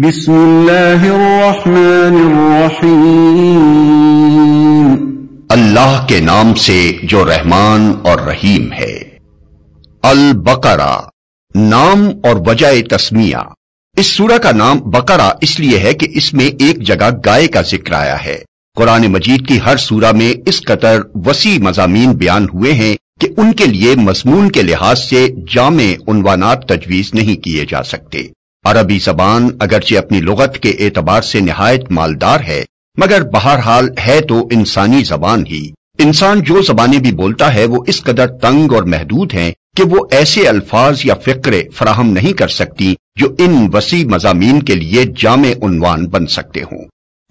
بسم अल्लाह के नाम से जो रहमान और रहीम है अल बकरा नाम और वजह तस्मिया इस सूर का नाम बकरा इसलिए है कि इसमें एक जगह गाय का जिक्र आया है कुरान मजीद की हर सूरा में इस कतर वसी मजामीन बयान हुए हैं कि उनके लिए मजमून के लिहाज से जामे उनवानात तजवीज नहीं किए जा सकते अरबी जबान अगरचे अपनी लगत के एतबार से नहायत मालदार है मगर बहरहाल है तो इंसानी जबान ही इंसान जो जबानें भी बोलता है वो इस कदर तंग और महदूद हैं कि वो ऐसे अल्फाज या फिक्रे फ्राहम नहीं कर सकती जो इन वसी मजामी के लिए जाम उनवान बन सकते हों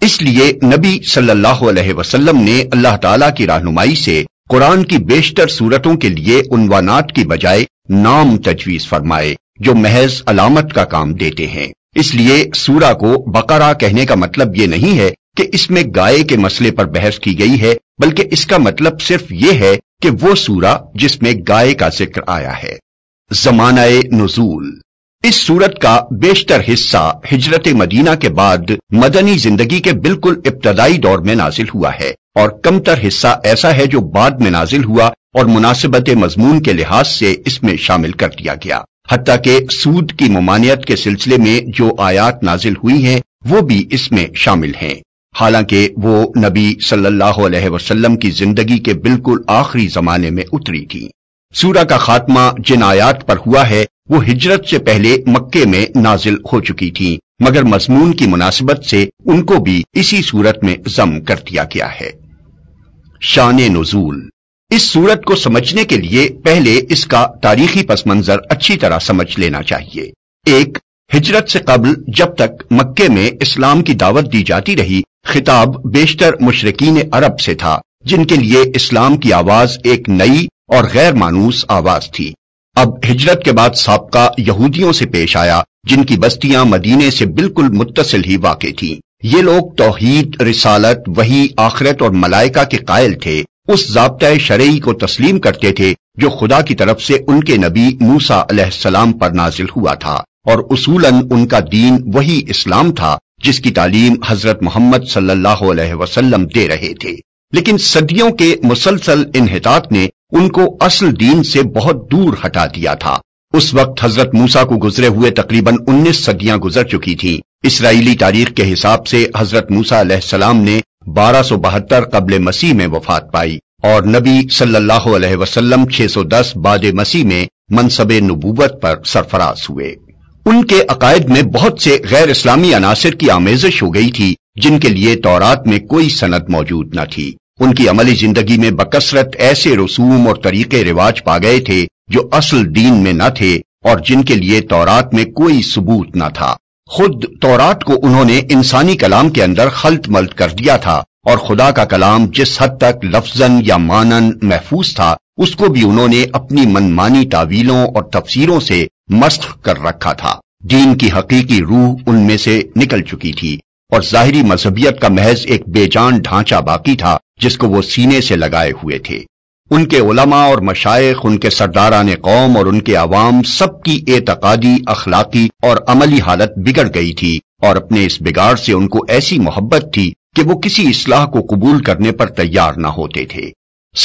इसलिए नबी सल्लल्लाहु अलैहि वसल्लम ने अल्लाह ताला की रहनुमाई से कुरान की बेशतर सूरतों के लिए उनवानात की बजाय नाम तजवीज फरमाए जो महज अलामत का काम देते हैं इसलिए सूरा को बकरा कहने का मतलब ये नहीं है कि इसमें गाय के मसले पर बहस की गई है बल्कि इसका मतलब सिर्फ ये है कि वो सूरा जिसमें गाय का जिक्र आया है जमाना नजूल इस सूरत का बेशतर हिस्सा हिजरत मदीना के बाद मदनी जिंदगी के बिल्कुल इब्तदाई दौर में नाजिल हुआ है और कमतर हिस्सा ऐसा है जो बाद में नाजिल हुआ और मुनासिबत मजमून के लिहाज से इसमें शामिल कर दिया गया हती के सूद की ममानियत के सिलसिले में जो आयात नाजिल हुई हैं वो भी इसमें शामिल हैं हालांकि वो नबी सल्लल्लाहु अलैहि वसल्लम की जिंदगी के बिल्कुल आखिरी जमाने में उतरी थी सूरा का खात्मा जिन आयात पर हुआ है वो हिजरत से पहले मक्के में नाजिल हो चुकी थी मगर मजमून की मुनासिबत से उनको भी इसी सूरत में जम कर दिया गया है शान नजूल इस सूरत को समझने के लिए पहले इसका तारीखी पस मंजर अच्छी तरह समझ लेना चाहिए एक हिजरत से कबल जब तक मक्के में इस्लाम की दावत दी जाती रही खिताब बेशतर मुशरकिन अरब से था जिनके लिए इस्लाम की आवाज एक नई और गैर मानूस आवाज थी अब हिजरत के बाद सबका यहूदियों से पेश आया जिनकी बस्तियां मदीने से बिल्कुल मुतसिल ही वाकई थी ये लोग तोहहीद रिसालत वही आखरत और मलाइका के कायल थे उस जबता शरयी को तस्लीम करते थे जो खुदा की तरफ से उनके नबी मूसा सलाम पर नाजिल हुआ था और उसूलन उनका दीन वही इस्लाम था जिसकी तालीम हजरत मोहम्मद सल्लाम दे रहे थे लेकिन सदियों के मुसलसल इनहता ने उनको असल दीन से बहुत दूर हटा दिया था उस वक्त हजरत मूसा को गुजरे हुए तकरीबन उन्नीस सदियां गुजर चुकी थीं इसराइली तारीख के हिसाब से हजरत मूसा सलाम ने बारह सौ बहत्तर कबल मसीह में वफात पाई और नबी सल्लल्लाहु अलैहि वसल्लम 610 बाद मसीह में मनसब नबूवत पर सरफराज हुए उनके अकायद में बहुत से गैर इस्लामी अनासर की आमेजश हो गई थी जिनके लिए तौरात में कोई सनत मौजूद न थी उनकी अमली जिंदगी में बकसरत ऐसे रसूम और तरीके रिवाज पा गए थे जो असल दीन में न थे और जिनके लिए तौरात में कोई सबूत न था खुद तोरात को उन्होंने इंसानी कलाम के अंदर खलत मल्त कर दिया था और खुदा का कलाम जिस हद तक लफजन या मानन महफूज था उसको भी उन्होंने अपनी मनमानी तावीलों और तफसीरों से मस्ख कर रखा था दीन की हकीकी रूह उनमें से निकल चुकी थी और जाहरी मजहबियत का महज एक बेजान ढांचा बाकी था जिसको वो सीने से लगाए हुए थे उनके उलमा और मशाइख उनके सरदारान कौम और उनके आवाम सबकी एतकादी अखलाकी और अमली हालत बिगड़ गई थी और अपने इस बिगाड़ से उनको ऐसी मोहब्बत थी कि वो किसी इसलाह को कबूल करने पर तैयार न होते थे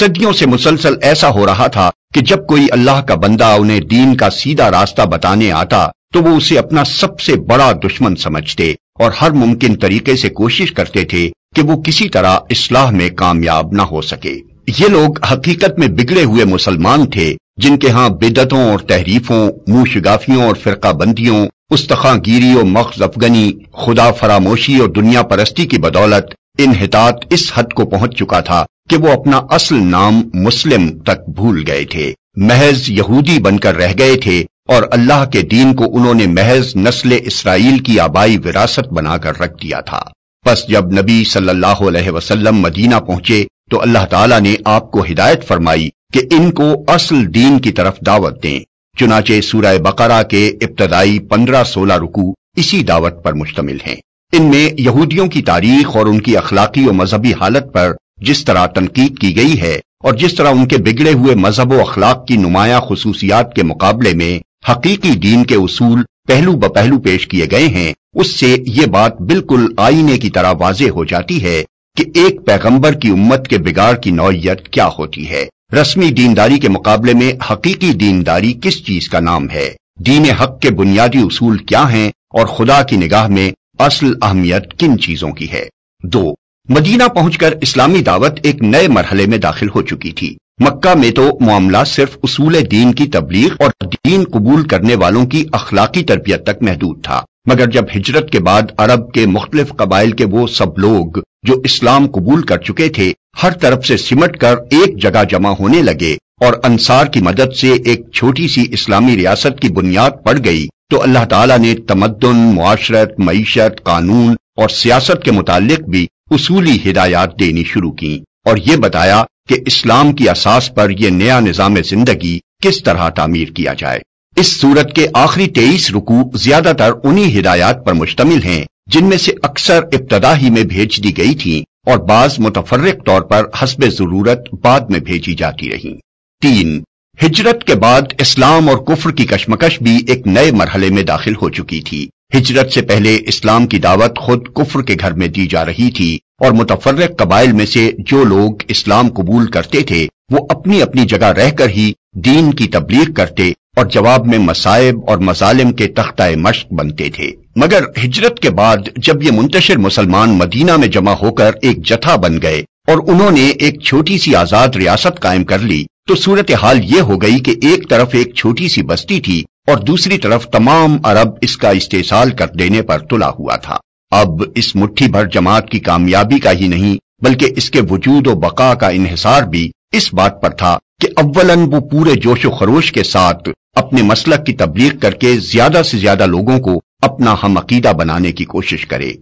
सदियों से मुसलसल ऐसा हो रहा था कि जब कोई अल्लाह का बंदा उन्हें दीन का सीधा रास्ता बताने आता तो वो उसे अपना सबसे बड़ा दुश्मन समझते और हर मुमकिन तरीके से कोशिश करते थे कि वो किसी तरह इसलाह में कामयाब न हो सके ये लोग हकीकत में बिगड़े हुए मुसलमान थे जिनके यहाँ बिदतों और तहरीफों मुंह शिगाफियों और फिरकाबंदियों बंदियों और मख्ज अफगनी खुदा फरामोशी और दुनिया परस्ती की बदौलत इनहतात इस हद को पहुंच चुका था कि वो अपना असल नाम मुस्लिम तक भूल गए थे महज यहूदी बनकर रह गए थे और अल्लाह के दीन को उन्होंने महज नस्ल इसराइल की आबाई विरासत बनाकर रख दिया था बस जब नबी सल्लल्लाहु अलैहि वसल्लम मदीना पहुंचे तो अल्लाह ताला ने आपको हिदायत फरमाई कि इनको असल दीन की तरफ दावत दें चुनाचे सूरह बकरा के इब्तदाई पंद्रह सोलह रुकू इसी दावत पर मुश्तमिल हैं इनमें यहूदियों की तारीख और उनकी अखलाकी और मजहबी हालत पर जिस तरह तनकीद की गई है और जिस तरह उनके बिगड़े हुए मजहब व अखलाक की नुमाया खसूसियात के मुकाबले में हकीकी दीन के उसूल पहलू ब पहलू पेश किए गए हैं उससे ये बात बिल्कुल आईने की तरह वाजे हो जाती है कि एक पैगंबर की उम्मत के बिगाड़ की नौयत क्या होती है रस्मी दीनदारी के मुकाबले में हकीकी दीनदारी किस चीज का नाम है दीन हक के बुनियादी उसूल क्या हैं और खुदा की निगाह में असल अहमियत किन चीजों की है दो मदीना पहुंचकर इस्लामी दावत एक नए मरहले में दाखिल हो चुकी थी मक्का में तो मामला सिर्फ उसूल दीन की तबलीग और दीन कबूल करने वालों की अखलाकी तरबियत तक महदूद था मगर जब हिजरत के बाद अरब के मुख्तलिफ कबाइल के वो सब लोग जो इस्लाम कबूल कर चुके थे हर तरफ से सिमट कर एक जगह जमा होने लगे और अंसार की मदद से एक छोटी सी इस्लामी रियासत की बुनियाद पड़ गई तो अल्लाह ताला ने तमदन माशरत मीशत कानून और सियासत के मुतालिक भी उसूली हिदायत देनी शुरू की और ये बताया कि इस्लाम की असास पर यह नया निज़ाम जिंदगी किस तरह तामीर किया जाए इस सूरत के आखिरी तेईस रुकू ज्यादातर उन्हीं हिदायत पर मुश्तमिल हैं जिनमें से अक्सर इब्तदा ही में भेज दी गई थी और बाज मुतफरक तौर पर हसब जरूरत बाद में भेजी जाती रही तीन हिजरत के बाद इस्लाम और कुफर की कश्मकश भी एक नए मरहले में दाखिल हो चुकी थी हिजरत से पहले इस्लाम की दावत खुद कुफर के घर में दी जा रही थी और मुतफरक कबाइल में से जो लोग इस्लाम कबूल करते थे वो अपनी अपनी जगह रहकर ही दीन की तबलीग करते और जवाब में मसायब और मजालिम के तख्ताए मश्क बनते थे मगर हिजरत के बाद जब ये मुंतशिर मुसलमान मदीना में जमा होकर एक जथा बन गए और उन्होंने एक छोटी सी आजाद रियासत कायम कर ली तो सूरत हाल ये हो गई कि एक तरफ एक छोटी सी बस्ती थी और दूसरी तरफ तमाम अरब इसका इस्तेसाल कर देने पर तुला हुआ था अब इस मुट्ठी भर जमात की कामयाबी का ही नहीं बल्कि इसके वजूद और बका का इन्हिसार भी इस बात पर था कि अव्वलन वो पूरे जोश खरोश के साथ अपने मसलक की तबलीग करके ज्यादा से ज्यादा लोगों को अपना हम अकीदा बनाने की कोशिश करे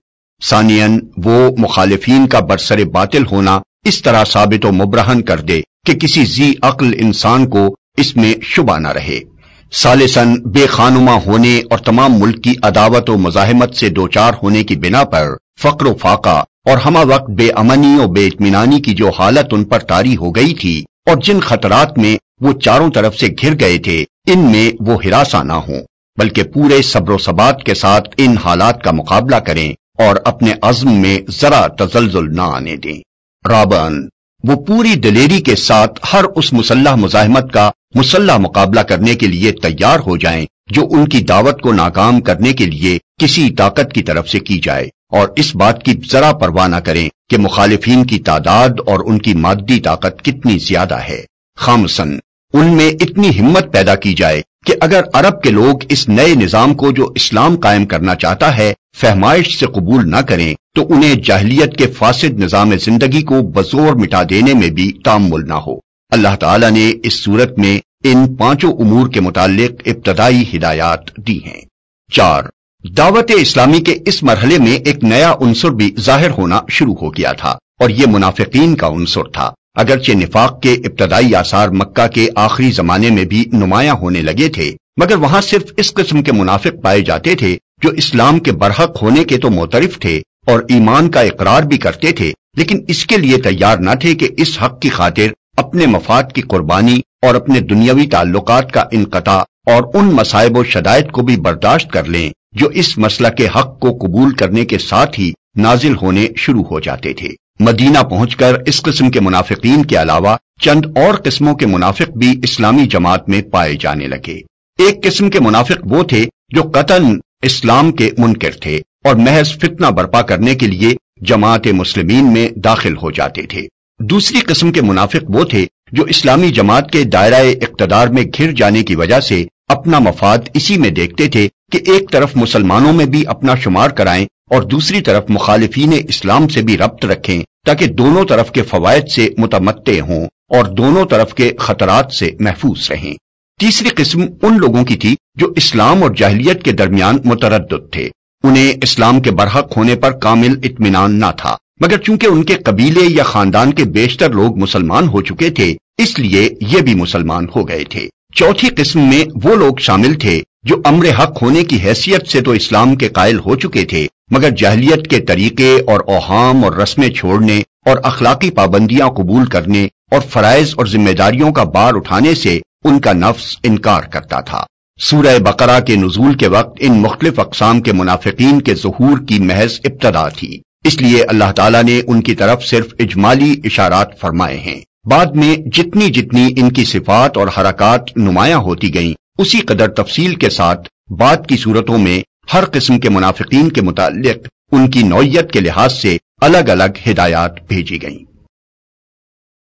सानियन वो मुखालफन का बरसर बातिल होना इस तरह साबित मुबरहन कर दे कि किसी जी अकल इंसान को इसमें शुबा न रहे सालिसन बेखानुमा होने और तमाम मुल्क की अदावत व मजाहमत से दो चार होने की बिना पर फक्र फाका और हम वक्त बेअमनी और बेतमिनानी की जो हालत उन पर तारी हो गई थी और जिन खतरात में वो चारों तरफ से घिर गए थे इनमें वो हिरासा ना हो बल्कि पूरे सब्र सबात के साथ इन हालात का मुकाबला करें और अपने अज़म में जरा तजलजुल न आने दें राबन वो पूरी दिलेरी के साथ हर उस मुसल्ह मुजाहमत का मुसल्ह मुकाबला करने के लिए तैयार हो जाएं जो उनकी दावत को नाकाम करने के लिए किसी ताकत की तरफ से की जाए और इस बात की जरा परवाह न करें कि मुखालिफिन की तादाद और उनकी मादी ताकत कितनी ज्यादा है खामसन उनमें इतनी हिम्मत पैदा की जाए कि अगर अरब के लोग इस नए निजाम को जो इस्लाम कायम करना चाहता है फहमाइश से कबूल न करें तो उन्हें जाहलीत के फासिद निजाम जिंदगी को बजोर मिटा देने में भी तामुल न हो अल्लाह ताला ने इस सूरत में इन पांचों उमूर के मुतालिक इब्तदाई हिदायत दी हैं चार दावत इस्लामी के इस मरहले में एक नया उनसर भी जाहिर होना शुरू हो गया था और ये मुनाफिकीन का उनसर था अगरचे निफाक के इब्तदाई आसार मक्का के आखिरी जमाने में भी नुमाया होने लगे थे मगर वहां सिर्फ इस किस्म के मुनाफिक पाए जाते थे जो इस्लाम के बरहक होने के तो मोतरफ थे और ईमान का इकरार भी करते थे लेकिन इसके लिए तैयार न थे कि इस हक की खातिर अपने मफाद की कुर्बानी और अपने दुनियावी ताल्लुक का इनकता और उन मसायब शदायत को भी बर्दाश्त कर लें जो इस मसला के हक को कबूल करने के साथ ही नाजिल होने शुरू हो जाते थे मदीना पहुंचकर इस किस्म के मुनाफिकीन के अलावा चंद और किस्मों के मुनाफिक भी इस्लामी जमात में पाए जाने लगे एक किस्म के मुनाफिक वो थे जो कतन इस्लाम के मुनकर थे और महज फितना बर्पा करने के लिए जमात मुस्लिमीन में दाखिल हो जाते थे दूसरी किस्म के मुनाफिक वो थे जो इस्लामी जमात के दायरा इकतदार में घिर जाने की वजह से अपना मफाद इसी में देखते थे कि एक तरफ मुसलमानों में भी अपना शुमार कराएं और दूसरी तरफ मुखालिफिन इस्लाम से भी रब्त रखें ताकि दोनों तरफ के फवायद से मुतमत्ते हों और दोनों तरफ के खतरात से महफूज रहें तीसरी किस्म उन लोगों की थी जो इस्लाम और जाहलीत के दरमियान मुतरद थे उन्हें इस्लाम के बरहक होने पर कामिल इतमान ना था मगर चूंकि उनके कबीले या खानदान के बेशतर लोग मुसलमान हो चुके थे इसलिए ये भी मुसलमान हो गए थे चौथी किस्म में वो लोग शामिल थे जो अमर हक होने की हैसियत से तो इस्लाम के कायल हो चुके थे मगर जहलियत के तरीके और अहम और रस्में छोड़ने और अखलाकी पाबंदियां कबूल करने और फ़रज़ और जिम्मेदारियों का बार उठाने से उनका नफ्स इनकार करता था सूरह बकरा के नजूल के वक्त इन मुख्तफ अकसाम के मुनाफिकीन के जहूर की महज इब्तदा थी इसलिए अल्लाह तला ने उनकी तरफ सिर्फ इजमाली इशारात फरमाए हैं बाद में जितनी जितनी इनकी सिफात और हरकत नुमाया होती गई उसी कदर तफसील के साथ बाद की सूरतों में हर किस्म के मुनाफिकीन के मुतालिक उनकी नौयत के लिहाज से अलग अलग हिदायत भेजी गईं